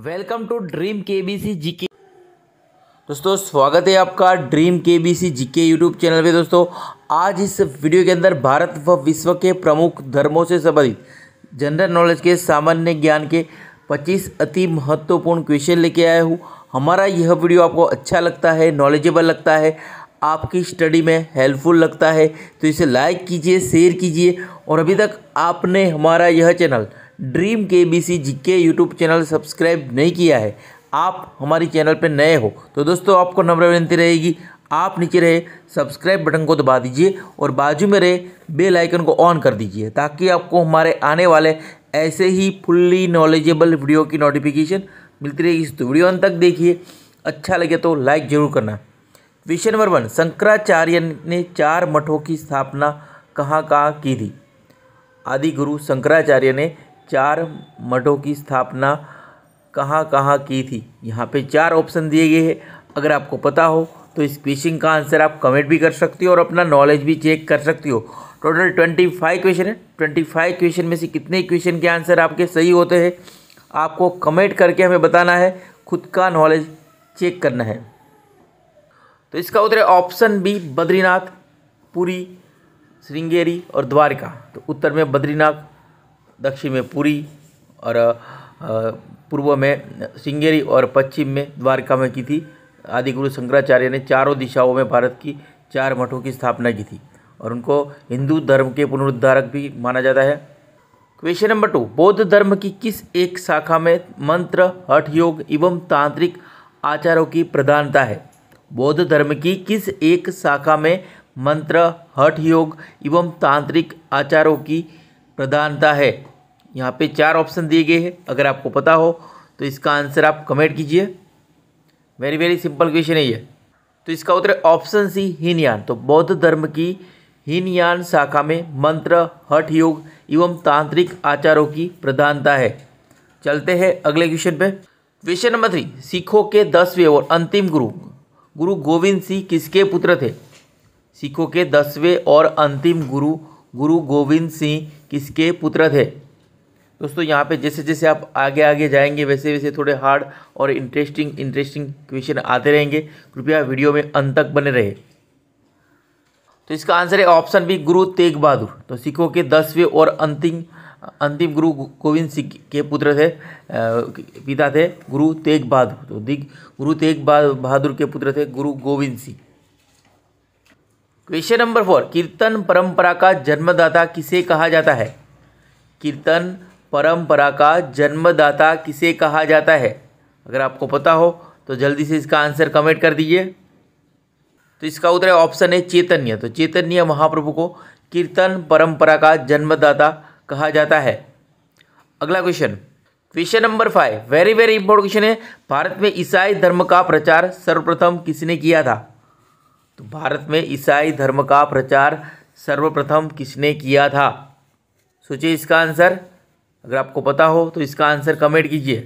welcome to dream K B C G K दोस्तों स्वागत है आपका dream K B C G K YouTube channel पे दोस्तों आज इस वीडियो के अंदर भारत व विश्व के प्रमुख धर्मों से संबंधित जनरल नॉलेज के सामान्य ज्ञान के 25 अति महत्वपूर्ण क्वेश्चन लेके आया हूँ हमारा यह वीडियो आपको अच्छा लगता है नॉलेजेबल लगता है आपकी स्टडी में हेल्पफुल लगता है तो इसे लाइक कीजिए शेयर कीजिए और अभी तक आपने हमारा यह channel dream K B C G K YouTube channel subscribe नहीं किया है आप हमारी चैनल पर नए हो तो दोस्तों आपको नम्र विनती रहेगी आप नीचे रहे सब्सक्राइब बटन को दबा दीजिए और बाजू में रहे बेल आइकन को ऑन कर दीजिए ताकि आपको हमारे आने वाले ऐसे ही फुल्ली नॉलेजेबल वीडियो की नोटिफिकेशन मिलती रहेगी तो वीडियो अंत तक देखिए अच्छा लगे तो लाइक जरूर करना क्वेश्चन नंबर वन शंकराचार्य ने चार मठों की स्थापना कहाँ कहाँ की थी आदि गुरु शंकराचार्य ने चार मठों की स्थापना कहाँ कहाँ की थी यहाँ पे चार ऑप्शन दिए गए हैं अगर आपको पता हो तो इस क्वेश्चन का आंसर आप कमेंट भी कर सकती हो और अपना नॉलेज भी चेक कर सकती हो टोटल ट्वेंटी फाइव क्वेश्चन है ट्वेंटी फाइव क्वेश्चन में से कितने क्वेश्चन के आंसर आपके सही होते हैं आपको कमेंट करके हमें बताना है खुद का नॉलेज चेक करना है तो इसका उत्तर है ऑप्शन बी बद्रीनाथ पुरी श्रृंगेरी और द्वारका तो उत्तर में बद्रीनाथ दक्षिण में पुरी और पूर्व में सिंगेरी और पश्चिम में द्वारका में की थी आदिगुरु शंकराचार्य ने चारों दिशाओं में भारत की चार मठों की स्थापना की थी और उनको हिंदू धर्म के पुनरुद्धारक भी माना जाता है क्वेश्चन नंबर टू बौद्ध धर्म की किस एक शाखा में मंत्र हठ योग एवं तांत्रिक आचारों की प्रधानता है बौद्ध धर्म की किस एक शाखा में मंत्र हठ योग एवं तांत्रिक आचारों की प्रधानता है यहाँ पे चार ऑप्शन दिए गए हैं अगर आपको पता हो तो इसका आंसर आप कमेंट कीजिए वेरी वेरी सिंपल क्वेश्चन है ये तो इसका उत्तर ऑप्शन सी हीनयान तो बौद्ध धर्म की हीनयान शाखा में मंत्र हठ योग एवं तांत्रिक आचारों की प्रधानता है चलते हैं अगले क्वेश्चन पे क्वेश्चन नंबर थ्री सिखों के दसवें और अंतिम गुरु गुरु गोविंद सिंह किसके पुत्र थे सिखों के दसवें और अंतिम गुरु गुरु गोविंद सिंह किसके पुत्र थे दोस्तों यहाँ पे जैसे जैसे आप आगे आगे जाएंगे वैसे वैसे थोड़े हार्ड और इंटरेस्टिंग इंटरेस्टिंग क्वेश्चन आते रहेंगे कृपया वीडियो में अंत तक बने रहे तो इसका आंसर है ऑप्शन बी गुरु तेग बहादुर तो सिखों के दसवें और अंतिम अंतिम गुरु गोविंद सिंह के पुत्र थे पिता थे गुरु तेग बहादुर तो दिग गुरु तेग बहादुर के पुत्र थे Guru Gobind Singh question number four कीर्तन परंपरा का जन्मदाता किसे कहा जाता है कीर्तन परंपरा का जन्मदाता किसे कहा जाता है अगर आपको पता हो तो जल्दी से इसका आंसर कमेंट कर दीजिए तो इसका उत्तर है ऑप्शन है चैतन्य तो चैतन्य महाप्रभु को कीर्तन परंपरा का जन्मदाता कहा जाता है अगला question question number five very very important question है भारत में ईसाई धर्म का प्रचार सर्वप्रथम किसने किया था तो भारत में ईसाई धर्म का प्रचार सर्वप्रथम किसने किया था सोचिए इसका आंसर अगर आपको पता हो तो इसका आंसर कमेंट कीजिए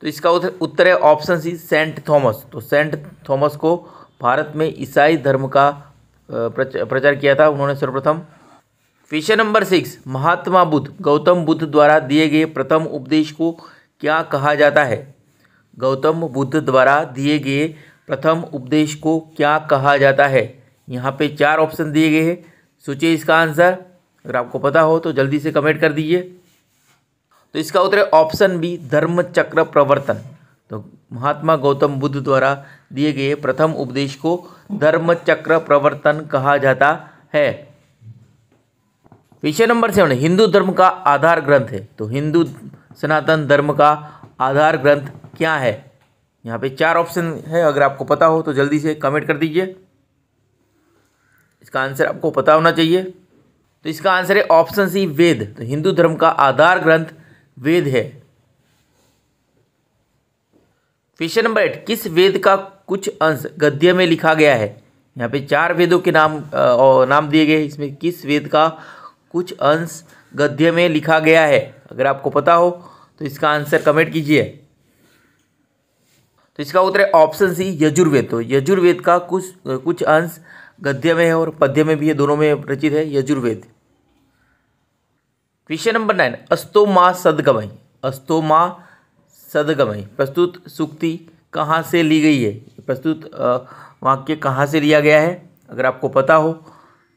तो इसका उत्तर है ऑप्शन सी सेंट थॉमस तो सेंट थॉमस को भारत में ईसाई धर्म का प्रचार किया था उन्होंने सर्वप्रथम question number six Mahatma Buddha Gautam Buddha द्वारा दिए गए प्रथम उपदेश को क्या कहा जाता है गौतम बुद्ध द्वारा दिए गए प्रथम उपदेश को क्या कहा जाता है यहाँ पे चार ऑप्शन दिए गए हैं सोचिए इसका आंसर अगर आपको पता हो तो जल्दी से कमेंट कर दीजिए तो इसका उत्तर है ऑप्शन बी धर्म चक्र प्रवर्तन तो महात्मा गौतम बुद्ध द्वारा दिए गए प्रथम उपदेश को धर्म चक्र प्रवर्तन कहा जाता है विषय नंबर सेवन हिंदू धर्म का आधार ग्रंथ है तो हिंदू सनातन धर्म का आधार ग्रंथ क्या है यहाँ पे चार ऑप्शन है अगर आपको पता हो तो जल्दी से कमेंट कर दीजिए इसका आंसर आपको पता होना चाहिए तो इसका आंसर है ऑप्शन सी वेद तो हिंदू धर्म का आधार ग्रंथ वेद है क्वेश्चन नंबर एट किस वेद का कुछ अंश गद्य में लिखा गया है यहाँ पे चार वेदों के नाम आ, नाम दिए गए इसमें किस वेद का कुछ अंश गद्य में लिखा गया है अगर आपको पता हो तो इसका आंसर कमेंट कीजिए तो इसका उत्तर है ऑप्शन सी यजुर्वेद तो यजुर्वेद का कुछ कुछ अंश गद्य में है और पद्य में भी है दोनों में रचित है यजुर्वेद क्वेश्चन नंबर नाइन अस्तो माँ सदगमय अस्तो माँ सदगमय प्रस्तुत सुक्ति कहाँ से ली गई है प्रस्तुत वाक्य कहाँ से लिया गया है अगर आपको पता हो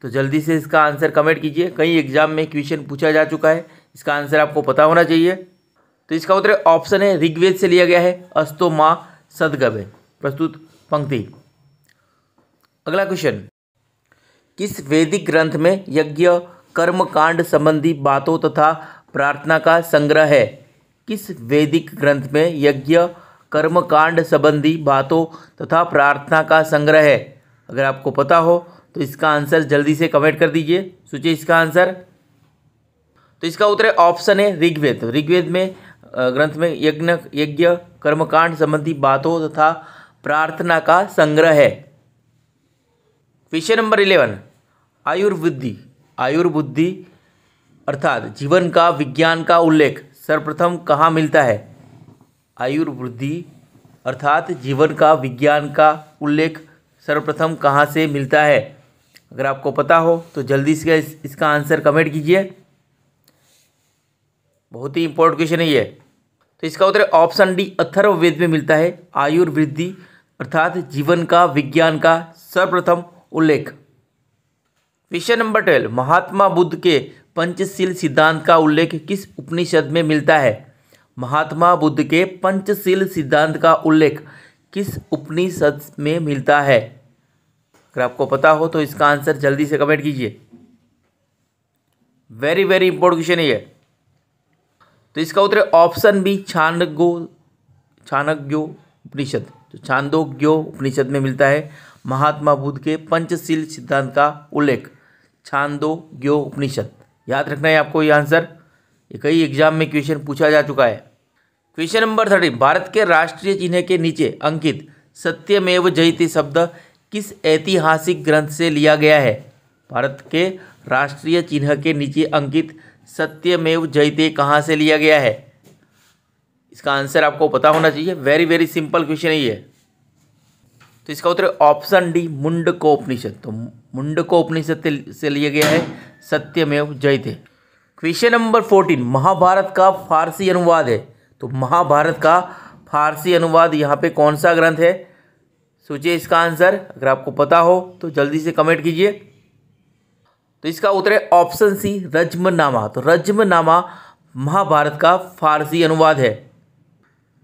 तो जल्दी से इसका आंसर कमेंट कीजिए कई एग्जाम में क्वेश्चन पूछा जा चुका है इसका आंसर आपको पता होना चाहिए तो इसका उत्तर ऑप्शन है ऋग्वेद से लिया गया है अस्तो माँ सदगवे प्रस्तुत पंक्ति अगला क्वेश्चन किस वैदिक ग्रंथ में यज्ञ कर्म कांड संबंधी बातों तथा प्रार्थना का संग्रह है किस वैदिक ग्रंथ में यज्ञ कर्म कांड संबंधी बातों तथा प्रार्थना का संग्रह है अगर आपको पता हो तो इसका आंसर जल्दी से कमेंट कर दीजिए सोचिए इसका आंसर तो इसका उत्तर है ऑप्शन है ऋग्वेद ऋग्वेद में ग्रंथ में यज्ञ यज्ञ कर्मकांड संबंधी बातों तथा प्रार्थना का संग्रह है विषय नंबर इलेवन आयुर्बुद्धि आयुर्बुद्धि अर्थात जीवन का विज्ञान का उल्लेख सर्वप्रथम कहाँ मिलता है आयुर्वृद्धि अर्थात जीवन का विज्ञान का उल्लेख सर्वप्रथम कहाँ से मिलता है अगर आपको पता हो तो जल्दी से इसका आंसर कमेंट कीजिए बहुत ही इंपॉर्टेंट क्वेश्चन है ये तो इसका उत्तर ऑप्शन डी अथर्ववेद में मिलता है आयुर्वृद्धि अर्थात जीवन का विज्ञान का सर्वप्रथम उल्लेख question number twelve Mahatma Buddha के पंचशील सिद्धांत का उल्लेख किस उपनिषद में मिलता है महात्मा बुद्ध के पंचशील सिद्धांत का उल्लेख किस उपनिषद में मिलता है अगर आपको पता हो तो इसका आंसर जल्दी से कमेंट कीजिए वेरी वेरी इंपॉर्टेंट क्वेश्चन ये तो इसका उत्तर ऑप्शन बी छानगो छानग्यो उपनिषद तो छांदोग्यो उपनिषद में मिलता है महात्मा बुद्ध के पंचशील सिद्धांत का उल्लेख छांदोग्यो उपनिषद याद रखना है आपको ये आंसर ये कई एग्जाम में क्वेश्चन पूछा जा चुका है क्वेश्चन नंबर थर्टी भारत के राष्ट्रीय चिन्ह के नीचे अंकित सत्यमेव जयती शब्द किस ऐतिहासिक ग्रंथ से लिया गया है भारत के राष्ट्रीय चिन्ह के नीचे अंकित सत्यमेव जयते कहाँ से लिया गया है इसका आंसर आपको पता होना चाहिए वेरी वेरी सिंपल क्वेश्चन ही है तो इसका उत्तर ऑप्शन डी मुंडको उपनिषद तो मुंडको उपनिषद से लिया गया है सत्यमेव जयते क्वेश्चन नंबर फोर्टीन महाभारत का फारसी अनुवाद है तो महाभारत का फारसी अनुवाद यहाँ पे कौन सा ग्रंथ है सोचिए इसका आंसर अगर आपको पता हो तो जल्दी से कमेंट कीजिए तो इसका उत्तर है ऑप्शन सी रजमनामा तो रजमनामा महाभारत का फारसी अनुवाद है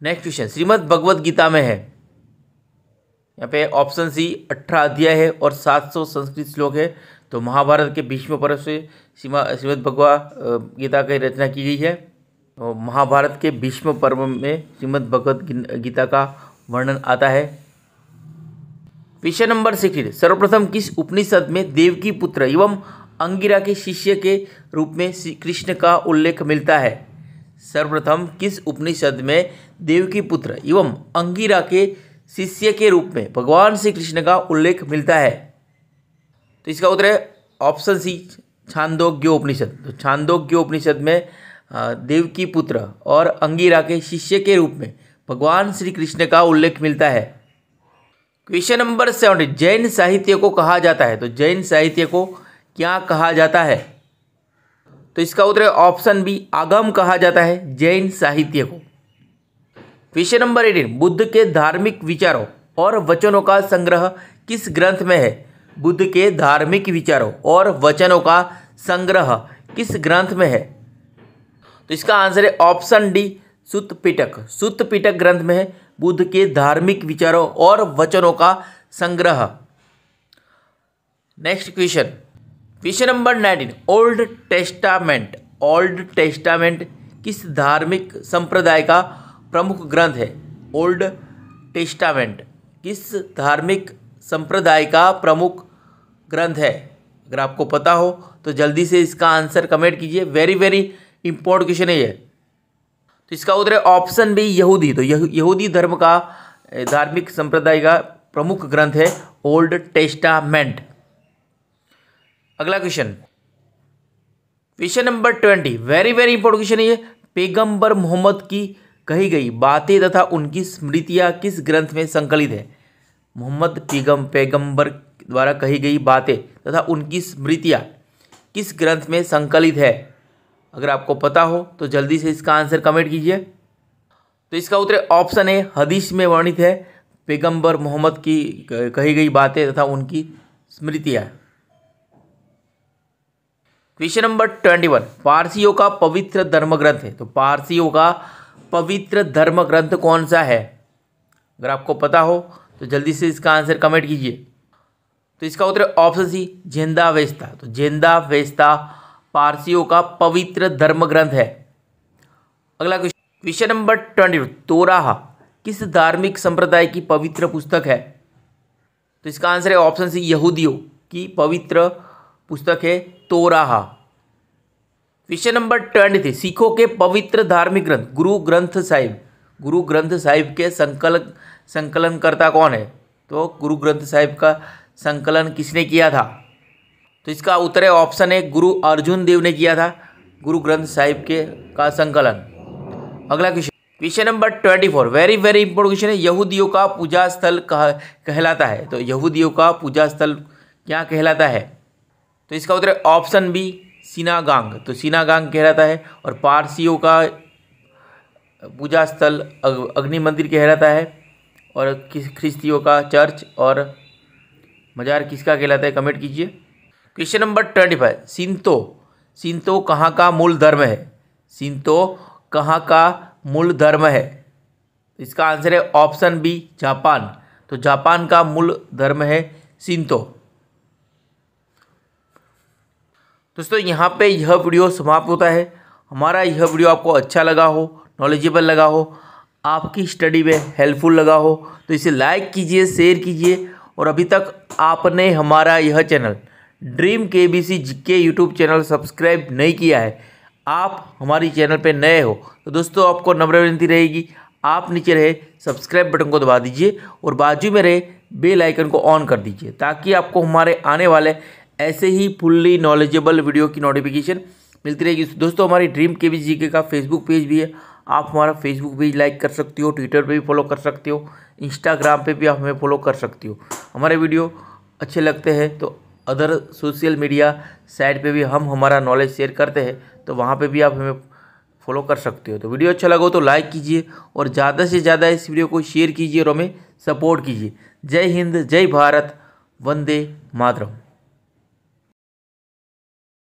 नेक्स्ट क्वेश्चन श्रीमद् भगवद गीता में है यहाँ पे ऑप्शन सी अठारह अध्याय है और सात सौ संस्कृत श्लोक है तो महाभारत के भीष्म पर्व से श्रीमद् भगवा गीता की रचना की गई है तो महाभारत के भीष्म पर्व में श्रीमद् भगवत गीता का वर्णन आता है क्वेश्चन नंबर सिक्सटीन सर्वप्रथम किस उपनिषद में देवकी पुत्र एवं अंगिरा के शिष्य के रूप में श्री कृष्ण का उल्लेख मिलता है सर्वप्रथम किस उपनिषद में देवकी पुत्र एवं अंगिरा के शिष्य के रूप में भगवान श्री कृष्ण का उल्लेख मिलता है तो इसका उत्तर है ऑप्शन सी छांदोग्य उपनिषद तो छांदोग्य उपनिषद में देवकी पुत्र और अंगिरा के शिष्य के रूप में भगवान श्री कृष्ण का उल्लेख मिलता है क्वेश्चन नंबर सेवेंटी जैन साहित्य को कहा जाता है तो जैन साहित्य को क्या कहा जाता है तो इसका उत्तर ऑप्शन बी आगम कहा जाता है जैन साहित्य को क्वेश्चन नंबर एटीन बुद्ध के धार्मिक विचारों और वचनों का संग्रह किस ग्रंथ में है बुद्ध के धार्मिक विचारों और वचनों का संग्रह किस ग्रंथ में है तो इसका आंसर है ऑप्शन डी सुतपिटक सुतपिटक ग्रंथ में है बुद्ध के धार्मिक विचारों और वचनों का संग्रह next question question number nineteen Old Testament Old Testament किस धार्मिक संप्रदाय का प्रमुख ग्रंथ है ओल्ड टेस्टामेंट किस धार्मिक संप्रदाय का प्रमुख ग्रंथ है अगर आपको पता हो तो जल्दी से इसका आंसर कमेंट कीजिए वेरी वेरी इंपॉर्टेंट क्वेश्चन है ये तो इसका उत्तर है ऑप्शन बी यहूदी तो यहूदी धर्म का धार्मिक संप्रदाय का प्रमुख ग्रंथ है ओल्ड टेस्टामेंट अगला question question number twenty very very important question है ये पैगंबर मोहम्मद की कही गई बातें तथा उनकी स्मृतियाँ किस ग्रंथ में संकलित है मोहम्मद पैगम पैगंबर द्वारा कही गई बातें तथा उनकी स्मृतियाँ किस ग्रंथ में संकलित है अगर आपको पता हो तो जल्दी से इसका आंसर कमेंट कीजिए तो इसका उत्तर ऑप्शन है हदीस में वर्णित है पैगंबर मोहम्मद की कही गई बातें तथा उनकी स्मृतियाँ क्वेश्चन नंबर ट्वेंटी वन पारसियों का पवित्र धर्म ग्रंथ है तो पारसियों का पवित्र धर्म ग्रंथ कौन सा है अगर आपको पता हो तो जल्दी से इसका आंसर कमेंट कीजिए तो इसका उत्तर ऑप्शन सी जिंदा वेस्ता तो जिंदा वेस्ता पारसियों का पवित्र धर्म ग्रंथ है अगला question question number twenty Torah किस धार्मिक संप्रदाय की पवित्र पुस्तक है तो इसका आंसर है ऑप्शन सी यहूदियों की पवित्र पुस्तक है तोराहा विषय नंबर ट्वेंटी थ्री सिखों के पवित्र धार्मिक ग्रंथ गुरु ग्रंथ साहिब गुरु ग्रंथ साहिब के संकलन संकलनकर्ता कौन है तो गुरु ग्रंथ साहिब का संकलन किसने किया था तो इसका उत्तर है ऑप्शन है गुरु अर्जुन देव ने किया था गुरु ग्रंथ साहिब के का संकलन अगला question question number twenty four very very important question है यहूदियों का पूजा स्थल कह, कहलाता है तो यहूदियों का पूजा स्थल क्या कहलाता है तो इसका उत्तर है ऑप्शन बी सीनागांग तो सीनागांग कहलाता है और पारसियों का पूजा स्थल अग्नि मंदिर कहलाता है और किस ख्रिस्तियों का चर्च और मज़ार किसका कहलाता है कमेंट कीजिए question number twenty five Shinto Shinto कहाँ का मूल धर्म है सिंतो कहाँ का मूल धर्म है इसका आंसर है ऑप्शन बी जापान तो जापान का मूल धर्म है सिंतो दोस्तों यहाँ पे यह वीडियो समाप्त होता है हमारा यह वीडियो आपको अच्छा लगा हो नॉलेजेबल लगा हो आपकी स्टडी में हेल्पफुल लगा हो तो इसे लाइक कीजिए शेयर कीजिए और अभी तक आपने हमारा यह channel dream K B C G K YouTube channel subscribe नहीं किया है आप हमारी चैनल पर नए हो तो दोस्तों आपको नम्र विनती रहेगी आप नीचे रहे सब्सक्राइब बटन को दबा दीजिए और बाजू में रहे बेल आइकन को ऑन कर दीजिए ताकि आपको हमारे आने वाले ऐसे ही फुल्ली नॉलेजेबल वीडियो की नोटिफिकेशन मिलती रहेगी दोस्तों हमारी ड्रीम के वी जी का फेसबुक पेज भी है आप हमारा फेसबुक पेज लाइक कर सकती हो ट्विटर पे भी फॉलो कर सकते हो इंस्टाग्राम पे भी आप हमें फॉलो कर सकती हो हमारे वीडियो अच्छे लगते हैं तो अदर सोशल मीडिया साइट पे भी हम हमारा नॉलेज शेयर करते हैं तो वहाँ पे भी आप हमें फॉलो कर सकते हो तो वीडियो अच्छा लगा तो लाइक कीजिए और ज़्यादा से ज़्यादा इस वीडियो को शेयर कीजिए और हमें सपोर्ट कीजिए जय हिंद जय भारत वंदे मातरम